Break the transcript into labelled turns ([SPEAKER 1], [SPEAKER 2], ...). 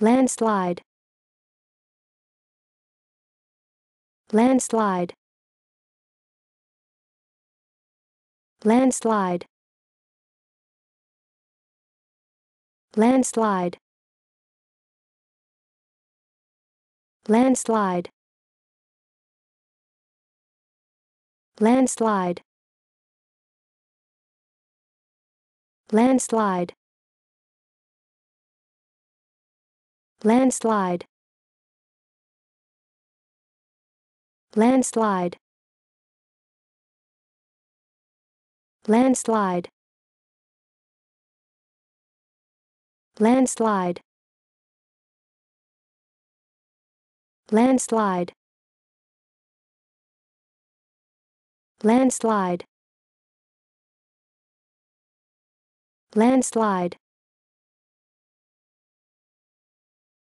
[SPEAKER 1] landslide landslide landslide landslide landslide landslide landslide landslide landslide landslide landslide landslide landslide landslide